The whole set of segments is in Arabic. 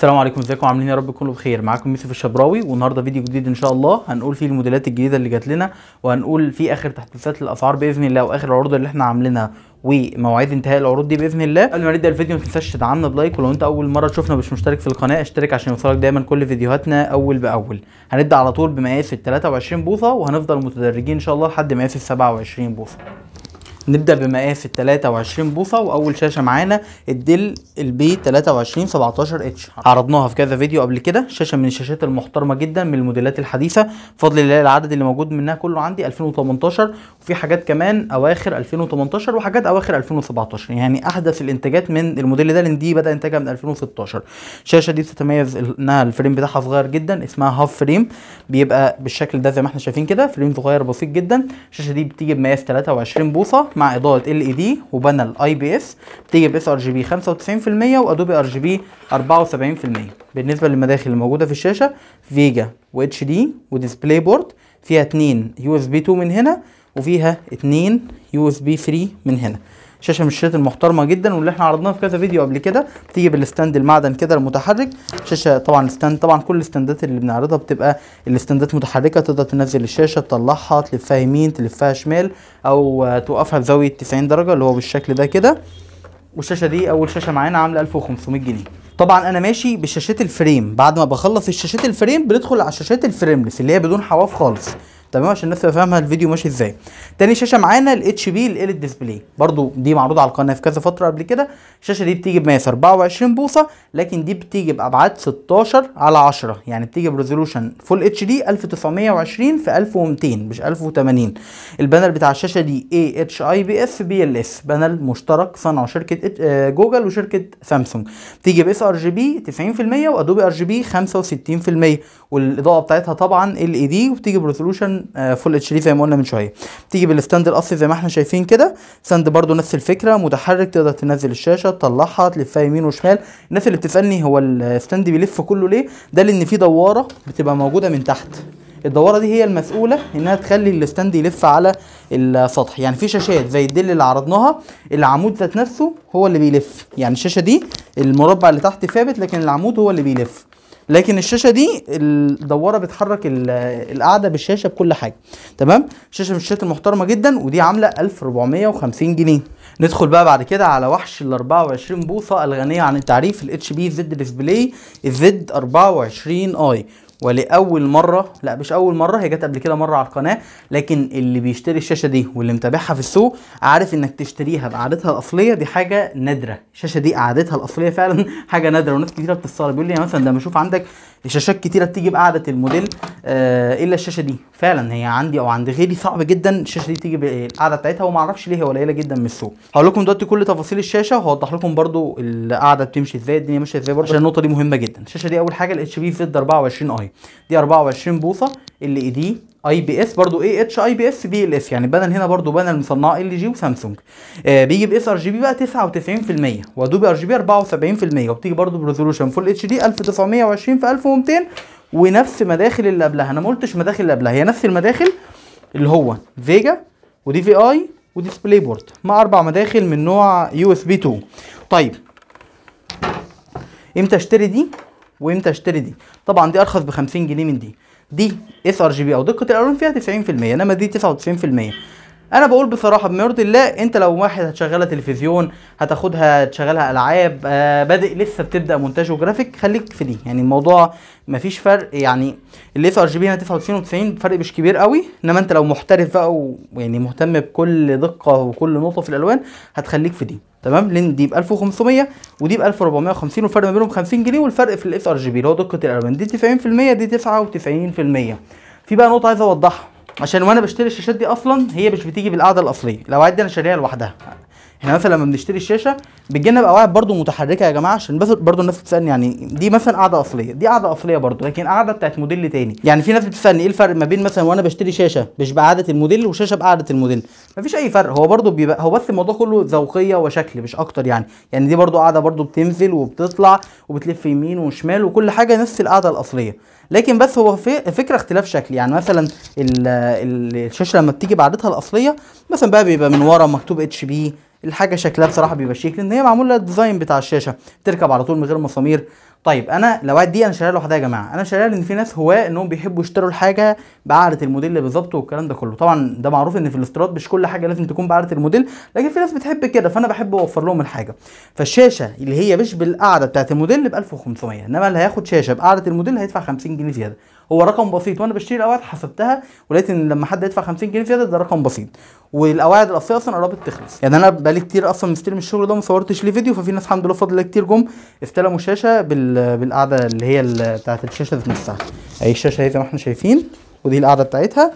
السلام عليكم ازيكم عاملين يا رب تكونوا بخير معاكم يوسف الشبراوي والنهارده فيديو جديد ان شاء الله هنقول فيه الموديلات الجديده اللي جات لنا وهنقول فيه اخر تحديثات للاسعار باذن الله واخر العروض اللي احنا عاملينها ومواعيد انتهاء العروض دي باذن الله قبل ما نبدا الفيديو ما تنساش تدعمنا بلايك ولو انت اول مره تشوفنا مش مشترك في القناه اشترك عشان يوصلك دايما كل فيديوهاتنا اول باول هنبدا على طول بمقاس ال 23 بوصه وهنفضل متدرجين ان شاء الله لحد مقاس ال 27 بوصه نبدا بمقاس ال 23 بوصه واول شاشه معانا الديل البي 23 17 اتش عرضناها في كذا فيديو قبل كده شاشه من الشاشات المحترمه جدا من الموديلات الحديثه بفضل الله العدد اللي موجود منها كله عندي 2018 وفي حاجات كمان اواخر 2018 وحاجات اواخر 2017 يعني احدث الانتاجات من الموديل ده لان دي بدا انتاجها من 2016 الشاشه دي تتميز انها الفريم بتاعها صغير جدا اسمها هاف فريم بيبقى بالشكل ده زي ما احنا شايفين كده فريم صغير بسيط جدا الشاشه دي بتيجي بمقاس 23 بوصه مع اضاءه ال اي دي وبانل اي بي اس بتيجي باس ار جي بي 95% وادوبي ار جي بي 74% بالنسبه للمداخل الموجوده في الشاشه فيجا واتش دي وديسبلاي بورد فيها 2 يو اس بي 2 من هنا وفيها 2 يو اس بي 3 من هنا شاشه من الشاشات المحترمه جدا واللي احنا عرضناها في كذا فيديو قبل كده بتيجي بالستاند المعدن كده المتحرك شاشه طبعا الستاند طبعا كل الستاندات اللي بنعرضها بتبقى الستاندات متحركه تقدر تنزل الشاشه تطلعها تلفها يمين تلفها شمال او توقفها بزاويه 90 درجه اللي هو بالشكل ده كده والشاشه دي اول شاشه معانا عامله 1500 جنيه طبعا انا ماشي بشاشات الفريم بعد ما بخلص الشاشات الفريم بندخل على شاشات الفريمليس اللي هي بدون حواف خالص تمام عشان الناس تبقى الفيديو ماشي ازاي تاني شاشه معانا الاتش بي ال ديسبلاي برضو دي معروضه على القناه في كذا فتره قبل كده الشاشه دي بتيجي ب 124 بوصه لكن دي بتيجي بابعاد 16 على 10 يعني بتيجي بريزولوشن فول اتش دي 1920 في 1200 مش 1080 البانل بتاع الشاشه دي اي اتش اي بي اس بي ال اس بانل مشترك صنعه شركه آه، جوجل وشركه سامسونج بتيجي باس ار جي بي 90% وادوبي ار جي بي 65% والاضاءه بتاعتها طبعا ال اي دي وبتيجي بريزولوشن فول اتش دي زي ما قلنا من شويه تيجي بالستاند الاصلي زي ما احنا شايفين كده ستاند برده نفس الفكره متحرك تقدر تنزل الشاشه تطلعها تلفها يمين وشمال الناس اللي بتسالني هو الستاند بيلف كله ليه ده لان في دواره بتبقى موجوده من تحت الدواره دي هي المسؤوله انها تخلي الستاند يلف على السطح يعني في شاشات زي الدل اللي عرضناها العمود ذات نفسه هو اللي بيلف يعني الشاشه دي المربع اللي تحت ثابت لكن العمود هو اللي بيلف لكن الشاشه دي الدواره بتحرك القعده بالشاشه بكل حاجه تمام شاشه من الشاشات المحترمه جدا ودي عامله 1450 جنيه ندخل بقى بعد كده على وحش ال 24 بوصه الغنيه عن التعريف الاتش بي زد ديسبلاي الزد 24 اي ولأول مرة لا مش أول مرة هي جت قبل كده مرة على القناة لكن اللي بيشتري الشاشة دي واللي متابعها في السوق عارف إنك تشتريها بقعدتها الأصلية دي حاجة نادرة الشاشة دي قعدتها الأصلية فعلا حاجة نادرة وناس كتيرة بتستغرب بيقول لي يعني مثلا ده بشوف عندك شاشات كتيرة بتيجي بقعدة الموديل آه إلا الشاشة دي فعلا هي عندي أو عند غيري صعب جدا الشاشة دي تيجي بالقعدة بتاعتها وما اعرفش ليه هي قليلة جدا من السوق هقول لكم دلوقتي كل تفاصيل الشاشة وهوضح لكم برده القعدة بتمشي إزاي الدنيا ماشية إزاي برده عشان النقطة دي مهمة جدا الشاشة دي أول حاجة الاتش بي 24 اي دي 24 بوصه ال اي دي اي بي اس برضو اي اتش اي بي اس بي ال اس يعني بانل هنا برضو بانل مصنعه ال جي وسامسونج آه بيجي باس ار جي بي بقى 99% وادوبي ار جي بي 74% وبتيجي برضو بريزولوشن فول اتش دي 1920 في 1200 ونفس مداخل اللي قبلها انا ما قلتش مداخل اللي قبلها هي نفس المداخل اللي هو فيجا ودي في اي وديسبلاي بورد مع اربع مداخل من نوع يو اس بي 2 طيب امتى اشتري دي وامتى اشتري دي طبعا دي ارخص ب 50 جنيه من دي دي اس ار جي بي او دقه الالوان فيها 90% انما دي 99% انا بقول بصراحه بما يرضي الله انت لو واحد هتشغلها تلفزيون هتاخدها تشغلها العاب آه بادئ لسه بتبدا مونتاج وجرافيك خليك في دي يعني الموضوع مفيش فرق يعني الاس ار جي بي هنا 99 و90 فرق مش كبير قوي انما انت لو محترف بقى ويعني مهتم بكل دقه وكل نقطه في الالوان هتخليك في دي تمام لان دي ب 1500 ودي ب 1450 والفرق ما بينهم 50 جنيه والفرق في الاس ار جي بي اللي هو دقه الالوان دي 90% دي 99% في بقى نقطه عايز اوضحها عشان وانا بشتري الشاشات دي اصلا هي مش بتيجي بالقاعده الاصليه لو دي انا شاريها لوحدها احنا مثلا لما بنشتري الشاشه بتجي لنا بقواعد برده متحركه يا جماعه عشان بس برده الناس بتسالني يعني دي مثلا قاعده اصليه دي قاعده اصليه برده لكن قاعده بتاعت موديل تاني يعني في ناس بتسالني ايه الفرق ما بين مثلا وانا بشتري شاشه مش بقاعده الموديل وشاشه بقاعده الموديل مفيش اي فرق هو برده بيبقى هو بس الموضوع كله ذوقيه وشكل مش اكتر يعني يعني دي برده قاعده برده بتنزل وبتطلع وبتلف يمين وشمال وكل حاجه نفس القاعده الاصليه لكن بس هو فكره اختلاف شكل يعني مثلا الشاشه لما بتيجي بعدتها الاصليه مثلا بقى بيبقى من ورا مكتوب اتش بي الحاجه شكلها بصراحه بيبقى شيك لان هي معموله ديزاين بتاع الشاشه تركب على طول من غير مسامير طيب انا الاوقات دي انا شاريها لوحدها يا جماعه انا شاريها لان في ناس هواه انهم بيحبوا يشتروا الحاجه بعارة الموديل بالظبط والكلام ده كله طبعا ده معروف ان في الاستيراد مش كل حاجه لازم تكون بعارة الموديل لكن في ناس بتحب كده فانا بحب اوفر لهم الحاجه فالشاشه اللي هي مش بالقعده بتاعه الموديل ب 1500 انما اللي هياخد شاشه بقعده الموديل هيدفع 50 جنيه زياده هو رقم بسيط وانا بشتري الاوعيه حسبتها ولقيت ان لما حد يدفع 50 جنيه زياده ده رقم بسيط والقواعد الاصليه اصلا قربت تخلص يعني انا بقالي كتير اصلا مستلم الشغل ده ما صورتش ليه فيديو ففي ناس الحمد لله فاضل كتير جم استلموا شاشه بالقعده اللي هي بتاعه الشاشه دي نفسها اهي الشاشه اهي زي ما احنا شايفين ودي القعده بتاعتها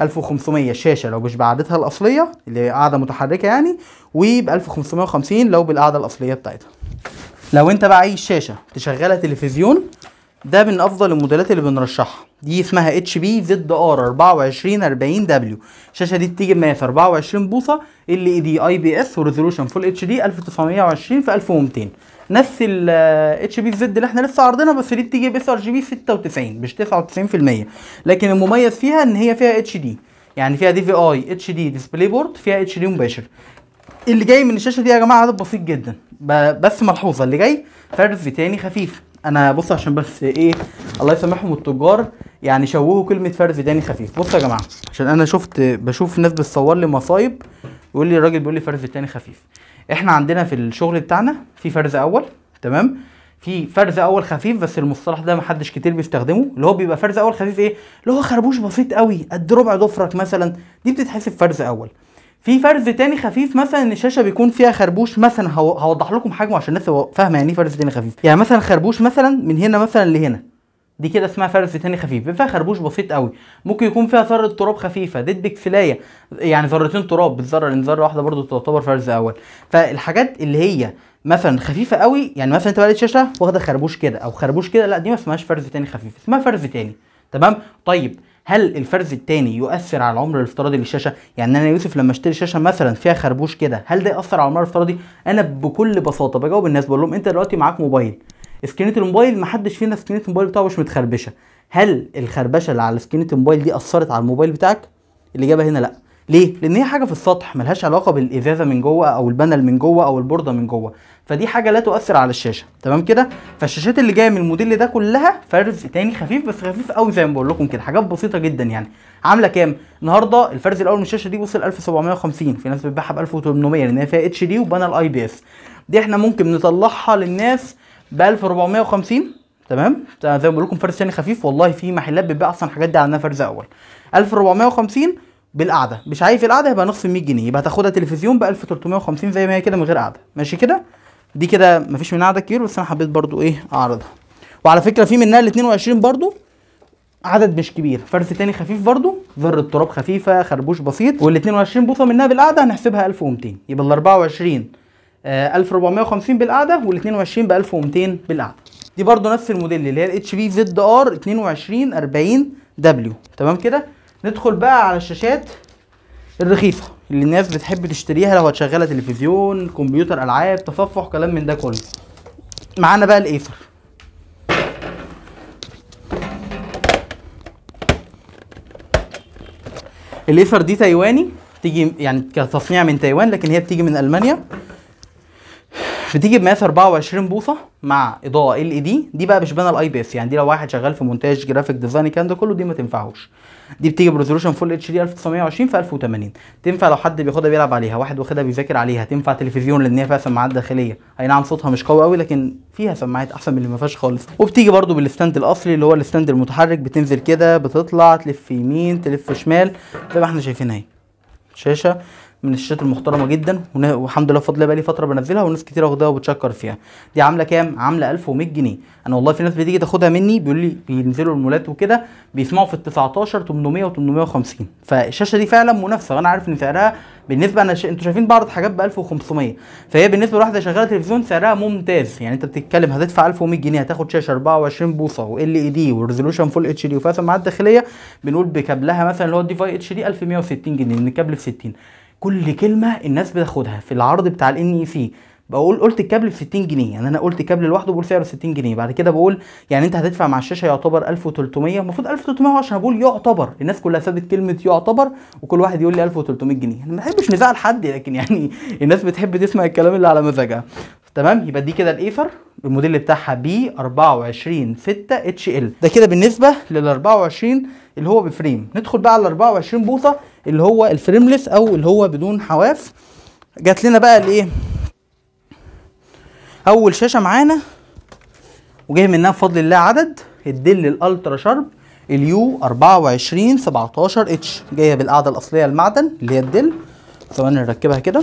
1500 شاشه لو مش بعدتها الاصليه اللي هي قاعده متحركه يعني وب 1550 لو بالقاعده الاصليه بتاعتها لو انت بقى عايز شاشه تشغلها تلفزيون ده من افضل الموديلات اللي بنرشحها دي اسمها اتش بي زد ار 24 40 دبليو الشاشه دي بتيجي ب 124 بوصه ال اي دي اي بي اس وريزولوشن فول اتش دي 1920 في 1200 نفس ال اتش بي زد اللي احنا لسه عارضينها بس دي بتيجي اس ار جي بي 96 مش 99% لكن المميز فيها ان هي فيها اتش دي يعني فيها دي في اي اتش دي ديسبلاي بورد فيها اتش دي مباشر اللي جاي من الشاشه دي يا جماعه عدد بسيط جدا بس ملحوظه اللي جاي فرز تاني خفيف انا بص عشان بس ايه الله يسامحهم التجار يعني شوهوا كلمه فرد تاني خفيف بصوا يا جماعه عشان انا شفت بشوف ناس بتصور لي مصايب يقول لي الراجل بيقول لي فرز تاني خفيف احنا عندنا في الشغل بتاعنا في فرز اول تمام في فرز اول خفيف بس المصطلح ده محدش كتير بيستخدمه اللي هو بيبقى فرز اول خفيف ايه اللي هو خربوش بسيط قوي قد ربع ضفرك مثلا دي بتتحسب فرز اول في فرز تاني خفيف مثلا ان الشاشه بيكون فيها خربوش مثلا هوضح لكم حجمه عشان الناس فاهمه يعني ايه فرز تاني خفيف يعني مثلا خربوش مثلا من هنا مثلا لهنا دي كده اسمها فرز تاني خفيف بيبقى خربوش بسيط قوي ممكن يكون فيها ذره تراب خفيفه ديد بكسلايه يعني ذرتين تراب بالذره لان ذره واحده برضو تعتبر فرز اول فالحاجات اللي هي مثلا خفيفه قوي يعني مثلا انت بقى شاشه واخده خربوش كده او خربوش كده لا دي ما اسمهاش فرز تاني خفيف اسمها فرز تاني تمام طيب هل الفرز الثاني يؤثر على العمر الافتراضي للشاشه يعني انا يوسف لما اشتري شاشه مثلا فيها خربوش كده هل ده ياثر على العمر الافتراضي انا بكل بساطه بجاوب الناس بقول لهم انت دلوقتي معاك موبايل سكرينه الموبايل محدش فينا سكرينه الموبايل بتاعه مش متخربشه هل الخربشه اللي على سكرينه الموبايل دي اثرت على الموبايل بتاعك الاجابه هنا لا ليه؟ لان هي حاجه في السطح ملهاش علاقه بالازازه من جوه او البانل من جوه او البورده من جوه فدي حاجه لا تؤثر على الشاشه تمام كده فالشاشات اللي جايه من الموديل ده كلها فرز تاني خفيف بس خفيف قوي زي ما بقول لكم كده حاجات بسيطه جدا يعني عامله كام النهارده الفرز الاول من الشاشه دي وصل 1750 في ناس بتبيعها ب 1800 لان هي فيها اتش دي وبانل اي بي اس دي احنا ممكن نطلعها للناس ب 1450 تمام زي ما بقول لكم فرز تاني خفيف والله في محلات بتبيع اصلا الحاجات دي على انها فرز اول 1450 بالقعده مش عايز القعده يبقى نص 100 جنيه يبقى هتاخدها تلفزيون ب 1350 زي ما هي كده من غير قعده ماشي كده دي كده مفيش منها عدد كبير بس انا حبيت برضو ايه اعرضها وعلى فكره في منها ال 22 برضو عدد مش كبير فرس تاني خفيف برضو ذره تراب خفيفه خربوش بسيط وال 22 بوصه منها بالقعده هنحسبها 1200 يبقى ال 24 آه 1450 بالقعده وال 22 ب 1200 بالقعده دي برضو نفس الموديل اللي هي الاتش بي زد ار 22 40 دبليو تمام كده ندخل بقى على الشاشات الرخيصه اللي الناس بتحب تشتريها لو هتشغلها تلفزيون كمبيوتر العاب تصفح كلام من ده كله معانا بقى الايفر الايفر دي تايواني تيجي يعني كتصنيع من تايوان لكن هي بتيجي من المانيا بتيجي ب 124 بوصه مع اضاءه ال اي دي دي بقى مش بانل الاي بي اس يعني دي لو واحد شغال في مونتاج جرافيك ديزاين الكلام ده كله دي ما تنفعوش دي بتيجي بريزولوشن فول اتش دي 1920 في 1080 تنفع لو حد بياخدها بيلعب عليها واحد واخدها بيذاكر عليها تنفع تلفزيون لان هي فيها سماعات داخليه اي نعم صوتها مش قوي قوي لكن فيها سماعات احسن من اللي ما فيهاش خالص وبتيجي برده بالستاند الاصلي اللي هو الستاند المتحرك بتنزل كده بتطلع تلف يمين تلف شمال زي ما احنا شايفين اهي شاشه من الشاشات المحترمه جدا والحمد لله بفضل الله بقالي فتره بنزلها وناس كتير واخداها وبتشكر فيها دي عامله كام عامله 1100 جنيه انا والله في ناس بتيجي تاخدها مني بيقول لي بينزلوا المولات وكده بيسمعوا في ال 19 800 و 850 فالشاشه دي فعلا منافسه وانا عارف ان سعرها بالنسبه انا ش... انتوا شايفين بعرض حاجات ب 1500 فهي بالنسبه لواحده شغاله تلفزيون سعرها ممتاز يعني انت بتتكلم هتدفع 1100 جنيه هتاخد شاشه 24 بوصه وال اي دي وريزولوشن فول اتش دي وفيها سماعات داخليه بنقول بكابلها مثلا اللي هو الدي فاي اتش دي 1160 جنيه من كابل ب 60 كل كلمه الناس بتاخدها في العرض بتاع الان اي سي e بقول قلت الكابل ب 60 جنيه يعني انا قلت كابل لوحده بقول سعره 60 جنيه بعد كده بقول يعني انت هتدفع مع الشاشه يعتبر 1300 المفروض 1310 بقول يعتبر الناس كلها سابت كلمه يعتبر وكل واحد يقول لي 1300 جنيه انا ما بحبش نزعل حد لكن يعني الناس بتحب تسمع الكلام اللي على مزاجها تمام يبقى دي كده الايفر الموديل بتاعها بي 24 6 اتش ال ده كده بالنسبه لل 24 اللي هو بفريم ندخل بقى على 24 بوصه اللي هو الفريمليس او اللي هو بدون حواف جات لنا بقى الايه اول شاشه معانا وجاي منها بفضل الله عدد الدل الالترا شارب اليو 24 17 اتش جايه بالقاعده الاصليه المعدن اللي هي الدل ثواني نركبها كده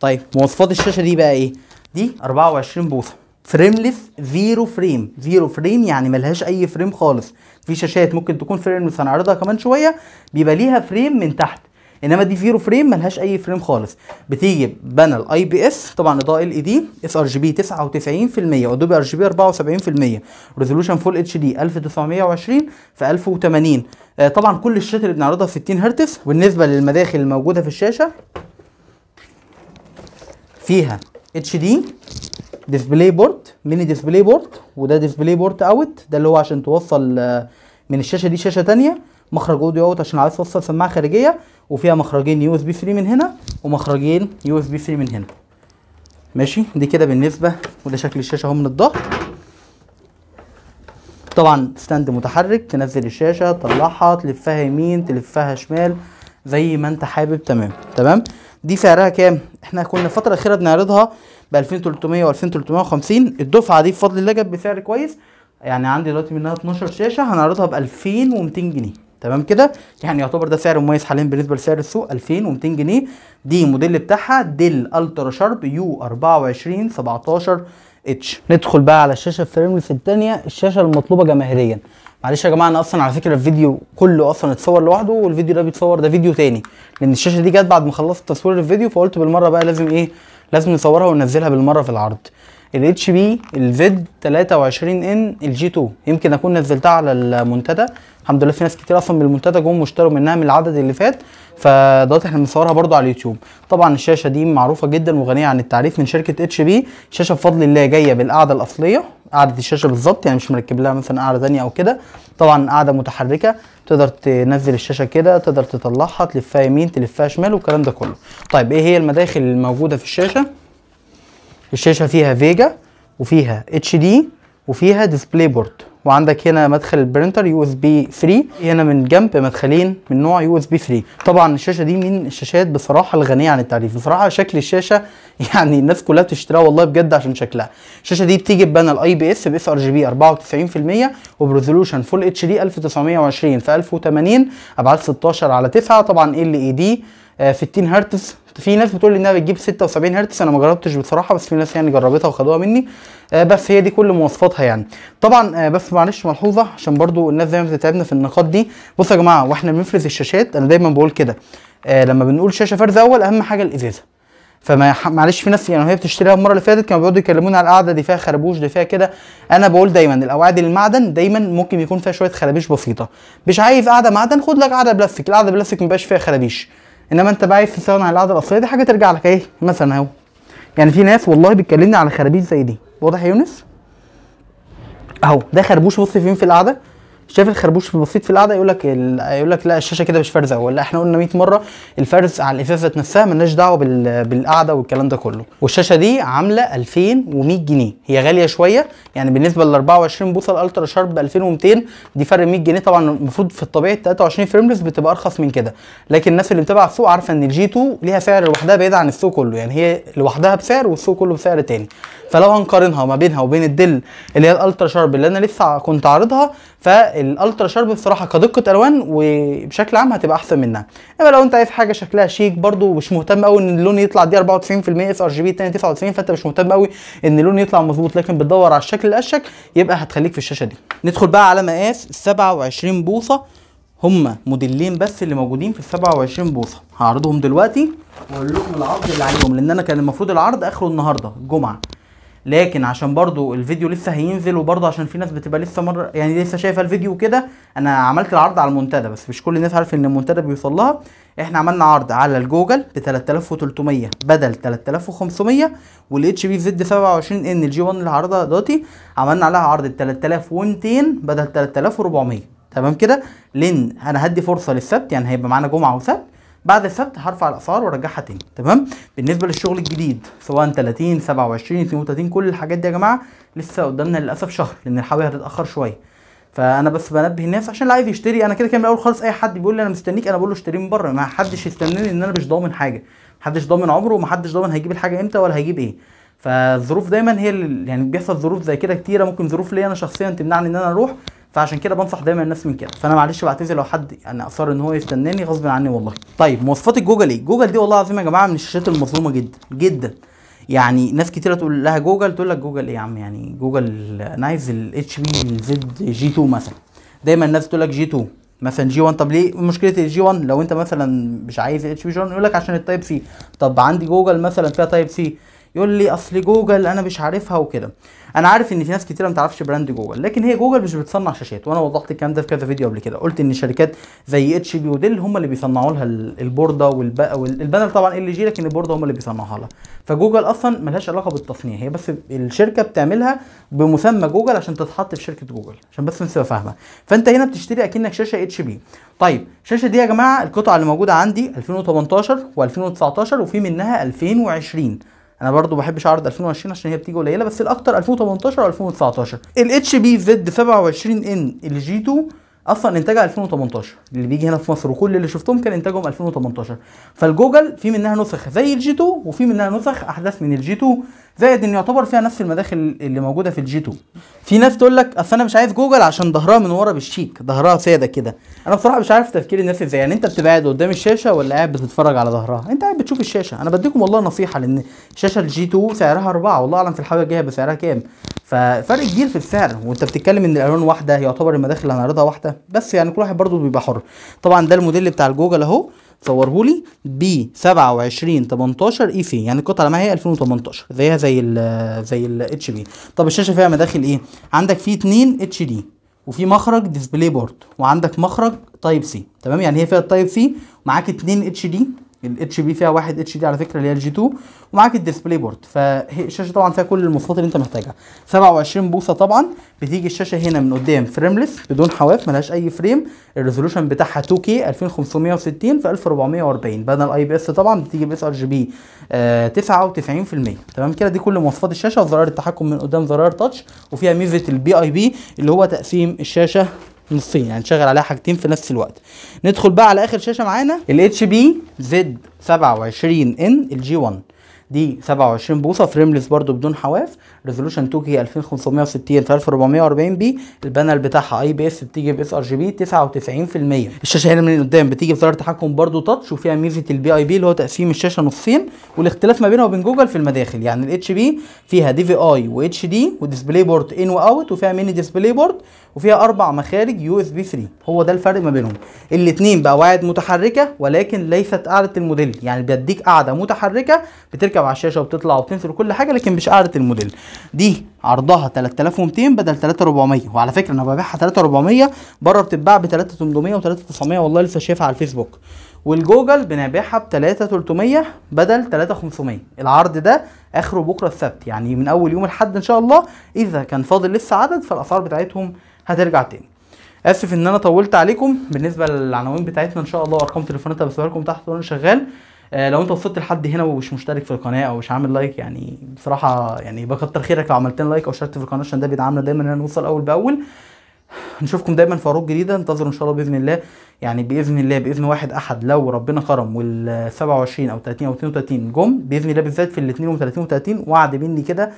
طيب مواصفات الشاشه دي بقى ايه دي 24 بوصه فريمليس زيرو فريم زيرو فريم يعني ملهاش اي فريم خالص في شاشات ممكن تكون فريمليس هنعرضها كمان شويه بيبقى ليها فريم من تحت انما دي زيرو فريم ملهاش اي فريم خالص بتيجي بانل اي بي اس طبعا اضاءه ال اي دي اس ار جي بي 99% وادوبي ار جي بي 74% ريزولوشن فول اتش دي 1920 في 1080 آه طبعا كل الشاشات اللي بنعرضها 60 هرتز بالنسبه للمداخل الموجوده في الشاشه فيها اتش دي ديسبلاي بورت ميني ديسبلاي بورت وده ديسبلاي بورت اوت ده اللي هو عشان توصل آه، من الشاشه دي شاشه ثانيه مخرج اوديو اوت عشان عايز توصل سماعه خارجيه وفيها مخرجين يو اس بي 3 من هنا ومخرجين يو اس بي 3 من هنا ماشي دي كده بالنسبه وده شكل الشاشه اهو من الظهر طبعا ستاند متحرك تنزل الشاشه تطلعها تلفها يمين تلفها شمال زي ما انت حابب تمام تمام دي سعرها كام احنا كنا الفتره الاخيره بنعرضها ب 2300 و2350 الدفعه دي بفضل الله جت بسعر كويس يعني عندي دلوقتي منها 12 شاشه هنعرضها ب 2200 جنيه تمام كده يعني يعتبر ده سعر مميز حاليا بالنسبه لسعر السوق 2200 جنيه دي موديل بتاعها ديل الترا شارب يو 24 17 اتش ندخل بقى على الشاشه الفريملس الثانيه الشاشه المطلوبه جماهيريا معلش يا جماعه انا اصلا على فكره الفيديو كله اصلا اتصور لوحده والفيديو ده بيتصور ده فيديو تاني لان الشاشه دي جت بعد ما خلصت تصوير الفيديو فقلت بالمره بقى لازم ايه لازم نصورها وننزلها بالمره في العرض الاتش بي الفيد 23 ان الجي 2 يمكن اكون نزلتها على المنتدى الحمد لله في ناس كتير اصلا من المنتدى جم واشتروا منها من العدد اللي فات فدلوقتي احنا بنصورها برده على اليوتيوب طبعا الشاشه دي معروفه جدا وغنيه عن التعريف من شركه اتش بي شاشه بفضل الله جايه بالقاعده الاصليه قعده الشاشه بالظبط يعني مش مركب لها مثلا قاعده ثانيه او كده طبعا قاعده متحركه تقدر تنزل الشاشه كده تقدر تطلعها تلفها يمين تلفها شمال والكلام ده كله طيب ايه هي المداخل الموجوده في الشاشه الشاشه فيها فيجا وفيها اتش دي وفيها ديسبلاي بورت وعندك هنا مدخل البرينتر يو اس بي 3 هنا من جنب مدخلين من نوع يو اس بي 3 طبعا الشاشه دي من الشاشات بصراحه الغنيه عن التعريف بصراحه شكل الشاشه يعني الناس كلها بتشتريها والله بجد عشان شكلها الشاشه دي بتيجي ببانل اي بي اس باس ار جي بي 94% وبرزولوشن فول اتش دي 1920 في 1080 ابعاد 16 على 9 طبعا ال اي دي 60 آه، هرتز في ناس بتقول انها بتجيب 76 هرتز انا ما جربتش بصراحه بس في ناس يعني جربتها وخدوها مني آه، بس هي دي كل مواصفاتها يعني طبعا آه، بس معلش ملحوظه عشان برضو الناس دايما بتتعبنا في النقاط دي بصوا يا جماعه واحنا بنفرز الشاشات انا دايما بقول كده لما بنقول شاشه فرز اول اهم حاجه الازازه فما معلش في ناس يعني وهي بتشتريها المره اللي فاتت كانوا بيقعدوا يكلموني على القعده دي فيها خربوش دي فيها كده انا بقول دايما الاوعاد المعدن دايما ممكن يكون فيها شويه خرابيش بسيطه مش عايز قعده معدن خد لك قعده بلاستيك القعده بلاستيك مبقاش فيها خرابيش انما انت بقى عايز تستغنى عن القاعده الاصليه دي حاجه ترجع لك ايه مثلا اهو يعني في ناس والله بتكلمني على خرابيط زي دي واضح يا يونس اهو ده خربوش بص فين في القاعده شايف الخربوش بسيط في القعده يقول لك ال... يقول لك لا الشاشه كده مش فارزه ولا احنا قلنا 100 مره الفرز على الازاز نفسها ملناش دعوه بال... بالقعده والكلام ده كله والشاشه دي عامله 2100 جنيه هي غاليه شويه يعني بالنسبه ل 24 بوصه الالترا شارب ب 2200 دي فرق 100 جنيه طبعا المفروض في الطبيعي 23 فريمز بتبقى ارخص من كده لكن الناس اللي متابعه السوق عارفه ان الجي 2 ليها سعر لوحدها بعيد عن السوق كله يعني هي لوحدها بسعر والسوق كله بسعر تاني فلو هنقارنها ما بينها وبين الدل اللي هي الالترا شارب اللي انا لسه كنت عارضها فالالترا شارب بصراحه كدقه الوان وبشكل عام هتبقى احسن منها اما لو انت عايز حاجه شكلها شيك برضو مش مهتم قوي ان اللون يطلع دي 94% اس ار جي بي الثانيه 99 فانت مش مهتم قوي ان اللون يطلع مظبوط لكن بتدور على الشكل الاشك يبقى هتخليك في الشاشه دي ندخل بقى على مقاس 27 بوصه هما موديلين بس اللي موجودين في ال 27 بوصه هعرضهم دلوقتي واقول لكم العرض اللي عليهم لان انا كان المفروض العرض اخره النهارده الجمعه لكن عشان برضو الفيديو لسه هينزل وبرضو عشان في ناس بتبقى لسه مره يعني لسه شايفه الفيديو كده انا عملت العرض على المنتدى بس مش كل الناس عارفه ان المنتدى بيوصل لها احنا عملنا عرض على الجوجل ب 3300 بدل 3500 والاتش بي زد 27 ان الجي 1 اللي عرضها دلوقتي عملنا عليها عرض ب 3200 بدل 3400 تمام كده لان انا هدي فرصه للسبت يعني هيبقى معانا جمعه وسبت بعد السبت هرفع الاسعار وارجعها تاني تمام بالنسبه للشغل الجديد سواء 30 27 32 كل الحاجات دي يا جماعه لسه قدامنا للاسف شهر لان الحاويه هتتاخر شويه فانا بس بنبه الناس عشان اللي عايز يشتري انا كده كده من الاول خالص اي حد بيقول لي انا مستنيك انا بقول له اشتري من بره ما حدش يستناني ان انا مش ضامن حاجه محدش ضامن عمره ومحدش ضامن هيجيب الحاجه امتى ولا هيجيب ايه فالظروف دايما هي يعني بيحصل ظروف زي كده كتيره ممكن ظروف ليا انا شخصيا تمنعني ان انا اروح فعشان كده بنصح دايما الناس من كده فانا معلش بعتذر لو حد انا يعني اصر ان هو يستناني غصب عني والله طيب مواصفات الجوجل ايه جوجل دي والله العظيم يا جماعه من الشاشات المظلومه جدا جدا يعني ناس كتيره تقول لها جوجل تقول لك جوجل ايه يا عم يعني جوجل انا عايز الاتش بي زد جي 2 مثلا دايما الناس تقول لك جي 2 مثلا جي 1 طب ليه مشكله الجي 1 لو انت مثلا مش عايز الاتش بي جي 1 يقول لك عشان التايب سي طب عندي جوجل مثلا فيها تايب سي يقول لي اصل جوجل انا مش عارفها وكده انا عارف ان في ناس كتيره ما تعرفش براند جوجل لكن هي جوجل مش بتصنع شاشات وانا وضحت الكلام ده في كذا فيديو قبل كده قلت ان شركات زي اتش بي وديل هم اللي بيصنعوا لها البورده والبانل طبعا ال جي لكن البورده هم اللي بيصنعوها لها فجوجل اصلا ملهاش علاقه بالتصنيع هي بس الشركه بتعملها بمسمى جوجل عشان تتحط في شركه جوجل عشان بس الناس تبقى فاهمه فانت هنا بتشتري اكنك شاشه اتش بي طيب الشاشه دي يا جماعه القطع اللي موجوده عندي 2018 و2019 وفي منها 2020 انا برضو بحبش اعرض 2020 عشان هي بتيجي قليله بس الاكتر 2018 و2019 الاتش بي زد 27 ان الجي 2 اصلا انتاجها 2018 اللي بيجي هنا في مصر وكل اللي شفتهم كان انتاجهم 2018 فالجوجل في منها نسخ زي الجي 2 وفي منها نسخ احدث من الجي 2 زائد ان يعتبر فيها نفس المداخل اللي موجوده في الجي 2 في ناس تقول لك اصل انا مش عايز جوجل عشان ظهرها من ورا بالشيك ظهرها ساده كده انا بصراحه مش عارف تفكير الناس ازاي يعني انت بتبقى قاعد قدام الشاشه ولا قاعد بتتفرج على ظهرها انت قاعد بتشوف الشاشه انا بديكم والله نصيحه لان شاشه الجي 2 سعرها 4 والله اعلم في الحاجه الجايه بسعرها كام ففرق كبير في السعر وانت بتتكلم ان الالوان واحده يعتبر المداخل اللي هنعرضها واحده بس يعني كل واحد برضو بيبقى حر طبعا ده الموديل بتاع الجوجل اهو صوره لي ب 27 18 اي في يعني القطعه اللي هي 2018 زيها زي الـ زي الاتش بي طب الشاشه فيها مداخل ايه عندك فيه 2 اتش دي وفي مخرج ديسبلاي بورد وعندك مخرج تايب سي تمام يعني هي فيها التايب سي معاك 2 اتش دي الاتش بي فيها واحد اتش دي على فكره اللي هي الجي 2 ومعاك الديسبلاي بورد الشاشه طبعا فيها كل المواصفات اللي انت محتاجها 27 بوصه طبعا بتيجي الشاشه هنا من قدام فريمليس بدون حواف ملهاش اي فريم الريزولوشن بتاعها 2K 2560 في 1440 بدل اي بي اس طبعا بتيجي باس ار جي بي 99% تمام كده دي كل مواصفات الشاشه وزرار التحكم من قدام زرار تاتش وفيها ميزه البي اي بي اللي هو تقسيم الشاشه نصين يعني نشغل عليها حاجتين في نفس الوقت ندخل بقى على اخر شاشه معانا ال اتش بي زد 27 ان الجي 1 دي 27 بوصه فريملس برده بدون حواف ريزولوشن 2 كي 2560 في 1440 بي البانل بتاعها اي بي اس بتيجي باس ار جي بي 99% الشاشه هنا من قدام بتيجي بزرار تحكم برده تاتش وفيها ميزه البي اي بي اللي هو تقسيم الشاشه نصين والاختلاف ما بينها وبين جوجل في المداخل يعني الاتش بي فيها دي في اي واتش دي وديسبلاي بورد ان واوت وفيها ميني ديسبلاي بورد وفيها اربع مخارج يو اس بي 3 هو ده الفرق ما بينهم الاثنين بقواعد متحركه ولكن ليست قاعده الموديل يعني بيديك قاعده متحركه بتركب على الشاشه وبتطلع وبتنزل وكل حاجه لكن مش قاعده الموديل دي عرضها 3200 بدل 3400 وعلى فكره انا ببيعها 3400 بره بتتباع ب 3800 و 3900 والله لسه شايفها على الفيسبوك والجوجل بنبيعها ب 3300 بدل 3500 العرض ده اخره بكره السبت يعني من اول يوم الاحد ان شاء الله اذا كان فاضل لسه عدد فالاسعار بتاعتهم هترجع تاني اسف ان انا طولت عليكم بالنسبه للعناوين بتاعتنا ان شاء الله ارقام تليفوناتها بسيبها لكم تحت وانا شغال آه، لو انت وصلت لحد هنا ومش مشترك في القناه او مش عامل لايك يعني بصراحه يعني بكتر خيرك لو عملت لايك او اشتركت في القناه عشان ده بيدعمنا دايما ان نوصل اول باول نشوفكم دايما في عروض جديده انتظروا ان شاء الله باذن الله يعني باذن الله باذن واحد احد لو ربنا كرم وال 27 او 30 او 32 جم باذن الله بالذات في ال 32 و 30 وعد مني كده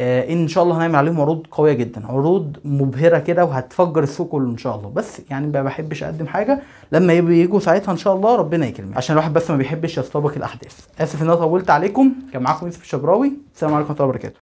آه، ان شاء الله هنعمل عليهم عروض قويه جدا عروض مبهره كده وهتفجر السوق كله ان شاء الله بس يعني ما بحبش اقدم حاجه لما يجوا ساعتها ان شاء الله ربنا يكرمك عشان الواحد بس ما بيحبش يستبق الاحداث اسف ان انا طولت عليكم كان معاكم يوسف الشبراوي السلام عليكم ورحمه الله وبركاته